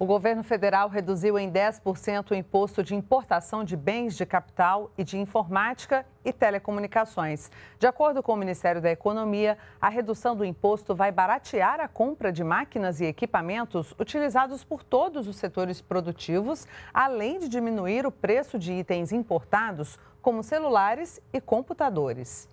O governo federal reduziu em 10% o imposto de importação de bens de capital e de informática e telecomunicações. De acordo com o Ministério da Economia, a redução do imposto vai baratear a compra de máquinas e equipamentos utilizados por todos os setores produtivos, além de diminuir o preço de itens importados, como celulares e computadores.